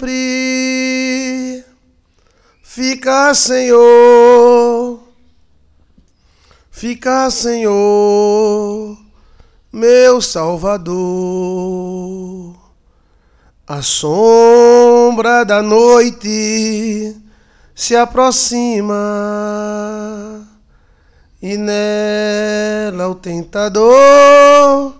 sempre fica, Senhor, fica Senhor, meu Salvador. A sombra da noite se aproxima e nela o tentador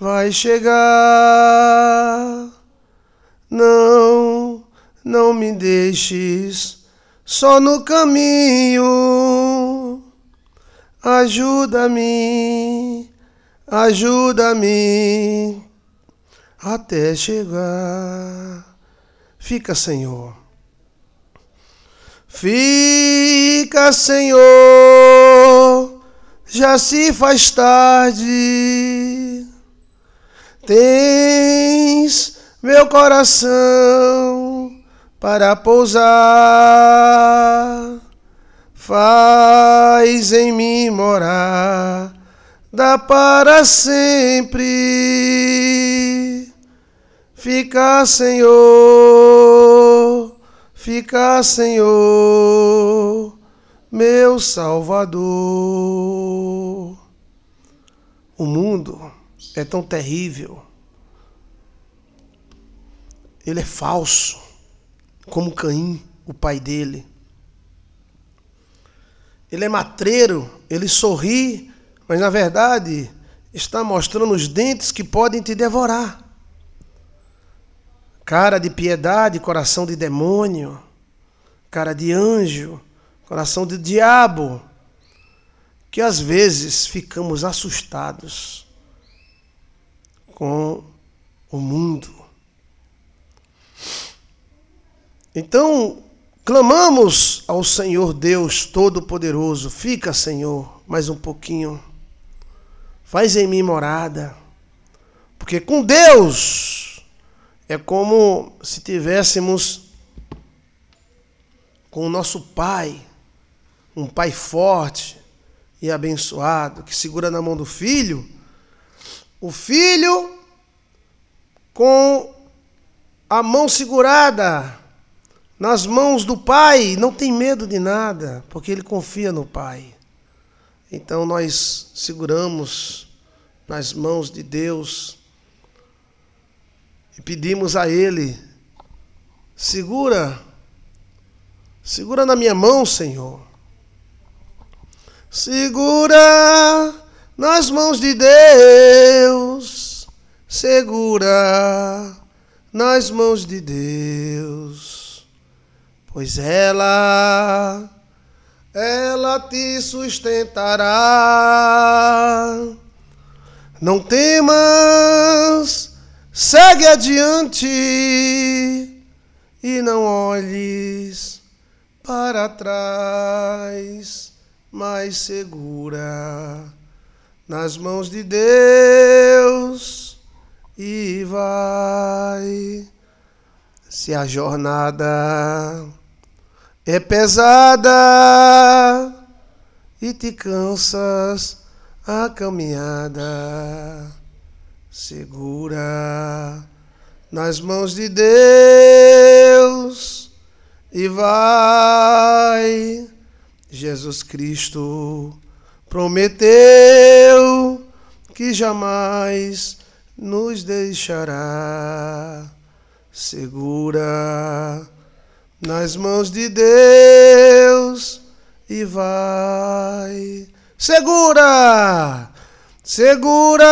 vai chegar. Não não me deixes só no caminho. Ajuda-me, ajuda-me até chegar. Fica, Senhor. Fica, Senhor, já se faz tarde. Tens meu coração para pousar. Faz em mim morar, dá para sempre ficar, Senhor, ficar, Senhor, meu Salvador. O mundo é tão terrível, ele é falso como Caim, o pai dele. Ele é matreiro, ele sorri, mas na verdade está mostrando os dentes que podem te devorar. Cara de piedade, coração de demônio, cara de anjo, coração de diabo, que às vezes ficamos assustados com o mundo Então, clamamos ao Senhor Deus Todo-Poderoso: fica, Senhor, mais um pouquinho, faz em mim morada, porque com Deus é como se tivéssemos com o nosso Pai, um Pai forte e abençoado, que segura na mão do filho, o filho com a mão segurada nas mãos do Pai, não tem medo de nada, porque ele confia no Pai. Então nós seguramos nas mãos de Deus e pedimos a Ele: segura, segura na minha mão, Senhor. Segura nas mãos de Deus, segura nas mãos de Deus pois ela, ela te sustentará. Não temas, segue adiante e não olhes para trás, mas segura nas mãos de Deus e vai. Se a jornada é pesada e te cansas a caminhada. Segura nas mãos de Deus e vai. Jesus Cristo prometeu que jamais nos deixará. Segura nas mãos de Deus e vai. Segura! Segura!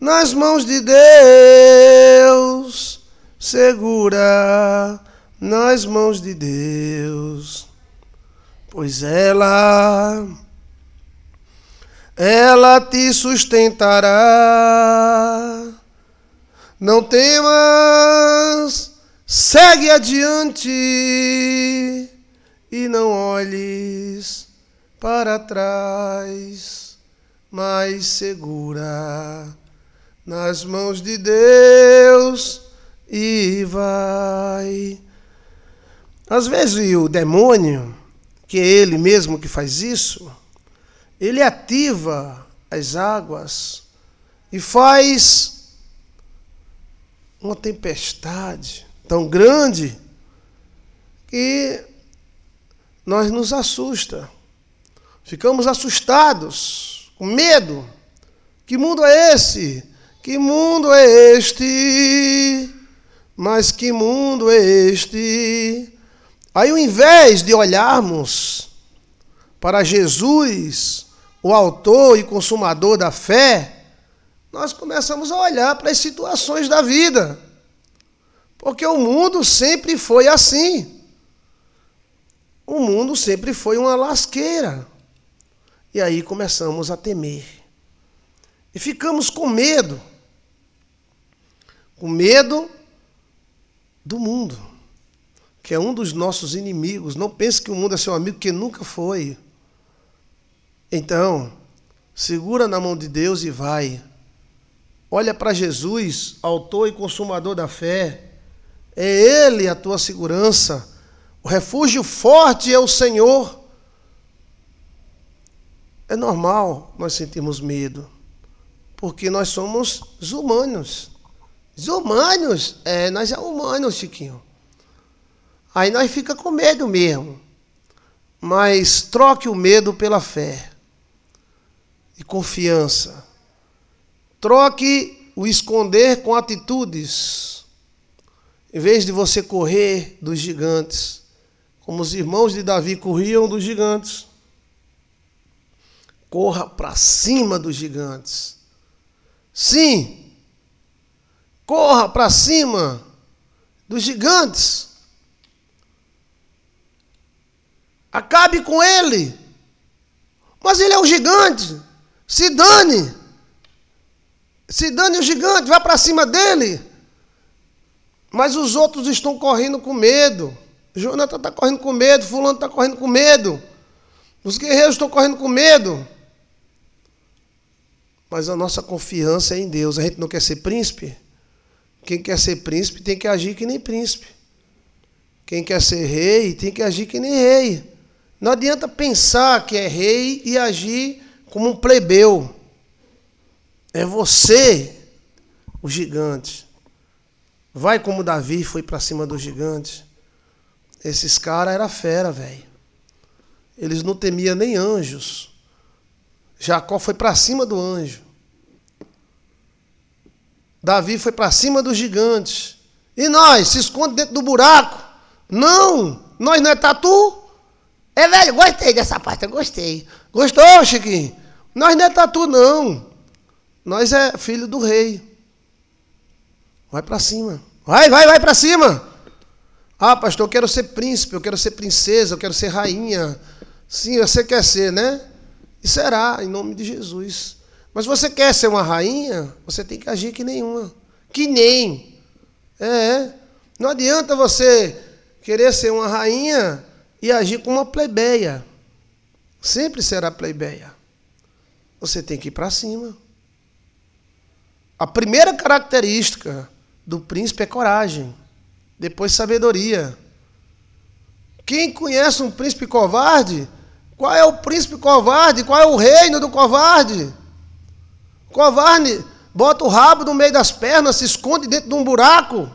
Nas mãos de Deus, segura nas mãos de Deus, pois ela, ela te sustentará. Não temas Segue adiante e não olhes para trás, mas segura nas mãos de Deus e vai. Às vezes o demônio, que é ele mesmo que faz isso, ele ativa as águas e faz uma tempestade tão grande que nós nos assusta. Ficamos assustados, com medo. Que mundo é esse? Que mundo é este? Mas que mundo é este? Aí, ao invés de olharmos para Jesus, o autor e consumador da fé, nós começamos a olhar para as situações da vida porque o mundo sempre foi assim. O mundo sempre foi uma lasqueira. E aí começamos a temer. E ficamos com medo. Com medo do mundo, que é um dos nossos inimigos. Não pense que o mundo é seu amigo, que nunca foi. Então, segura na mão de Deus e vai. Olha para Jesus, autor e consumador da fé, é Ele a tua segurança. O refúgio forte é o Senhor. É normal nós sentirmos medo, porque nós somos humanos. Humanos, é, nós é humanos, Chiquinho. Aí nós fica com medo mesmo. Mas troque o medo pela fé e confiança. Troque o esconder com atitudes em vez de você correr dos gigantes, como os irmãos de Davi corriam dos gigantes, corra para cima dos gigantes. Sim, corra para cima dos gigantes. Acabe com ele. Mas ele é um gigante. Se dane. Se dane o gigante, vá para cima dele. Mas os outros estão correndo com medo. Jonathan está correndo com medo, Fulano está correndo com medo. Os guerreiros estão correndo com medo. Mas a nossa confiança é em Deus. A gente não quer ser príncipe. Quem quer ser príncipe tem que agir que nem príncipe. Quem quer ser rei tem que agir que nem rei. Não adianta pensar que é rei e agir como um plebeu. É você o gigante. Vai como Davi foi para cima dos gigantes. Esses caras era fera, velho. Eles não temiam nem anjos. Jacó foi para cima do anjo. Davi foi para cima dos gigantes. E nós, se esconde dentro do buraco. Não, nós não é tatu. É velho, gostei dessa parte, eu gostei. Gostou, Chiquinho? Nós não é tatu, não. Nós é filho do rei. Vai para cima. Vai, vai, vai para cima. Ah, pastor, eu quero ser príncipe, eu quero ser princesa, eu quero ser rainha. Sim, você quer ser, né? E será, em nome de Jesus. Mas você quer ser uma rainha? Você tem que agir que nenhuma. Que nem. É. é. Não adianta você querer ser uma rainha e agir como uma plebeia. Sempre será plebeia. Você tem que ir para cima. A primeira característica do príncipe é coragem, depois sabedoria. Quem conhece um príncipe covarde? Qual é o príncipe covarde? Qual é o reino do covarde? Covarde bota o rabo no meio das pernas, se esconde dentro de um buraco.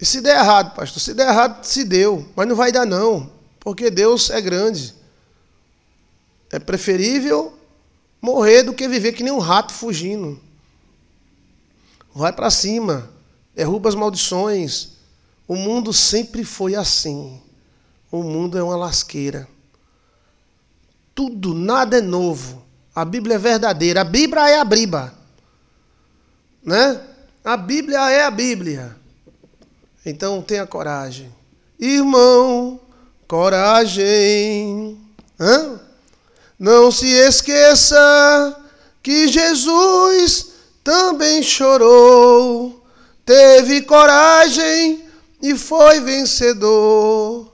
E se der errado, pastor, se der errado, se deu, mas não vai dar não, porque Deus é grande. É preferível morrer do que viver que nem um rato fugindo. Vai para cima, derruba as maldições. O mundo sempre foi assim. O mundo é uma lasqueira. Tudo, nada é novo. A Bíblia é verdadeira. A Bíblia é a Bíblia. Né? A Bíblia é a Bíblia. Então tenha coragem. Irmão, coragem. Hã? Não se esqueça que Jesus também chorou, teve coragem e foi vencedor,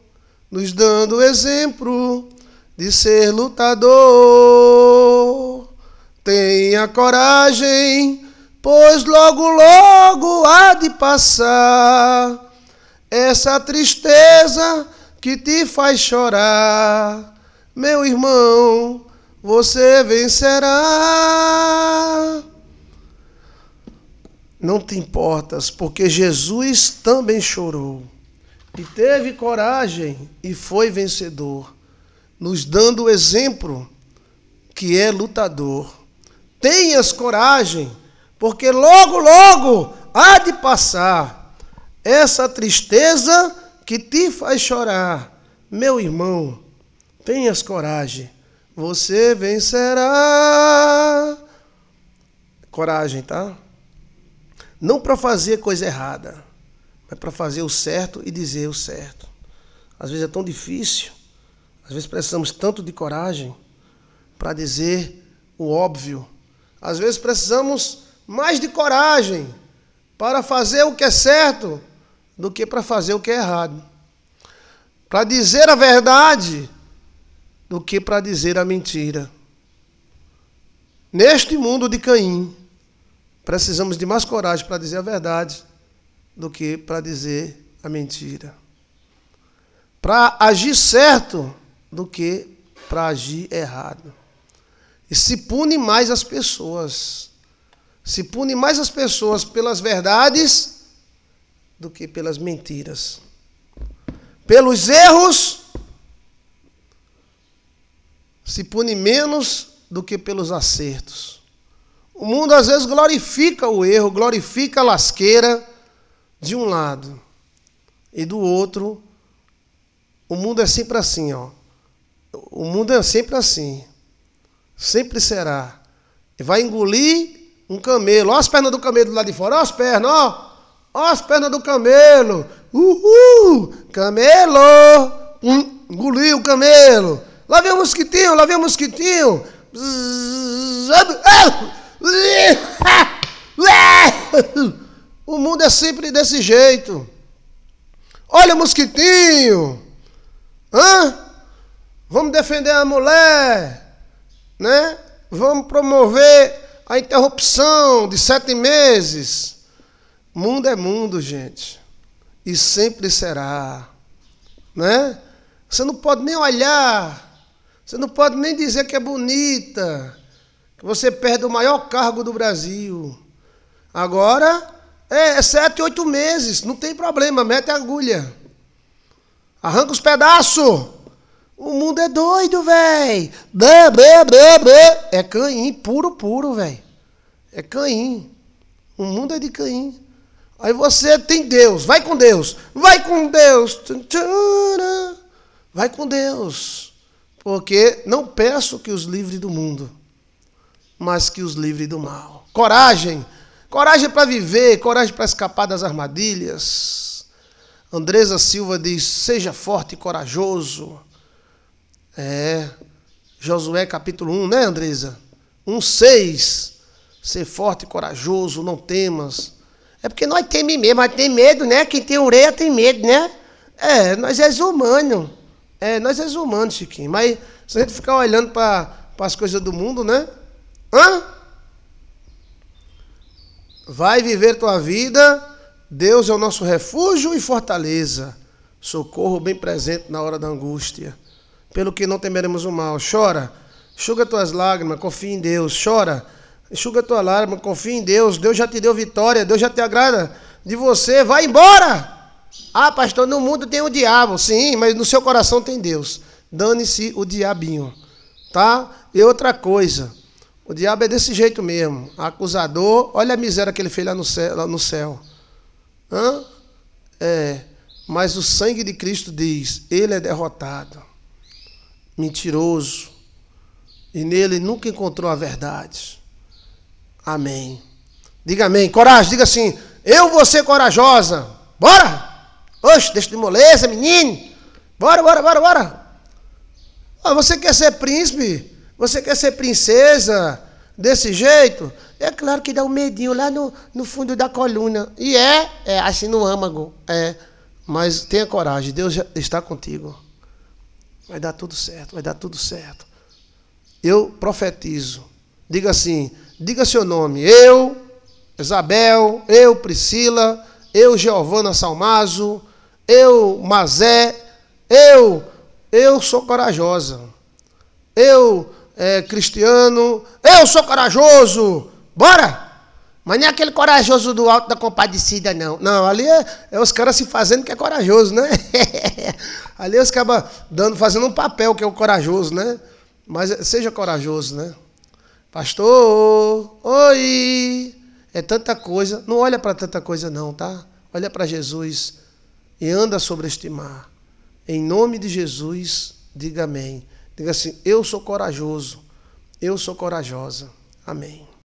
nos dando exemplo de ser lutador. Tenha coragem, pois logo, logo há de passar essa tristeza que te faz chorar. Meu irmão, você vencerá não te importas, porque Jesus também chorou e teve coragem e foi vencedor, nos dando o exemplo que é lutador. Tenhas coragem, porque logo, logo há de passar essa tristeza que te faz chorar. Meu irmão, tenhas coragem, você vencerá. Coragem, tá? não para fazer coisa errada, mas para fazer o certo e dizer o certo. Às vezes é tão difícil, às vezes precisamos tanto de coragem para dizer o óbvio. Às vezes precisamos mais de coragem para fazer o que é certo do que para fazer o que é errado. Para dizer a verdade do que para dizer a mentira. Neste mundo de Caim, Precisamos de mais coragem para dizer a verdade do que para dizer a mentira. Para agir certo do que para agir errado. E se pune mais as pessoas. Se pune mais as pessoas pelas verdades do que pelas mentiras. Pelos erros, se pune menos do que pelos acertos. O mundo às vezes glorifica o erro, glorifica a lasqueira de um lado e do outro. O mundo é sempre assim, ó. O mundo é sempre assim. Sempre será. E vai engolir um camelo. Ó as pernas do camelo do lado de fora, ó as pernas, ó. Ó as pernas do camelo. Uhul! Camelo! Hum, engoliu o camelo. Lá vem o mosquitinho, lá vem o mosquitinho. Bzzz, ah! O mundo é sempre desse jeito. Olha o mosquitinho. Hã? Vamos defender a mulher, né? Vamos promover a interrupção de sete meses. Mundo é mundo, gente. E sempre será. Né? Você não pode nem olhar. Você não pode nem dizer que é bonita. Você perde o maior cargo do Brasil. Agora, é, é sete, oito meses, não tem problema, mete a agulha. Arranca os pedaços. O mundo é doido, velho. É Caim, puro, puro, velho. É Caim. O mundo é de Caim. Aí você tem Deus. Vai com Deus. Vai com Deus. Vai com Deus. Porque não peço que os livre do mundo mas que os livre do mal. Coragem, coragem para viver, coragem para escapar das armadilhas. Andresa Silva diz: seja forte e corajoso. É, Josué capítulo 1, né, Andresa? 6. Ser forte e corajoso, não temas. É porque nós temos medo, mas tem medo, né? Quem tem ureia tem medo, né? É, nós és humano. É, nós és humano, Chiquinho. Mas se a gente ficar olhando para as coisas do mundo, né? Hã? Vai viver tua vida, Deus é o nosso refúgio e fortaleza, socorro bem presente na hora da angústia. Pelo que não temeremos o mal. Chora, enxuga tuas lágrimas, confia em Deus. Chora, enxuga tua lágrima, confia em Deus. Deus já te deu vitória, Deus já te agrada de você. Vai embora! Ah, pastor, no mundo tem o diabo. Sim, mas no seu coração tem Deus. Dane-se o diabinho. Tá? E outra coisa. O diabo é desse jeito mesmo. Acusador, olha a miséria que ele fez lá no céu. Lá no céu. Hã? É, mas o sangue de Cristo diz: ele é derrotado, mentiroso, e nele nunca encontrou a verdade. Amém. Diga amém. Coragem, diga assim: eu vou ser corajosa. Bora! Oxe, deixa de moleza, menino. Bora, bora, bora, bora. Ah, você quer ser príncipe? Você quer ser princesa desse jeito? É claro que dá um medinho lá no, no fundo da coluna. E é, é assim no âmago. É. Mas tenha coragem, Deus está contigo. Vai dar tudo certo, vai dar tudo certo. Eu profetizo. Diga assim, diga seu nome. Eu, Isabel, eu, Priscila, eu, Giovana Salmazo, eu, Mazé, eu, eu sou corajosa. Eu é, cristiano. Eu sou corajoso! Bora! Mas nem é aquele corajoso do alto da compadecida, não. Não, ali é, é os caras se fazendo que é corajoso, né? ali é os caras dando, fazendo um papel que é o corajoso, né? Mas é, seja corajoso, né? Pastor, oi! É tanta coisa. Não olha para tanta coisa, não, tá? Olha para Jesus e anda sobre este mar. Em nome de Jesus, diga amém. Diga assim: Eu sou corajoso, eu sou corajosa. Amém.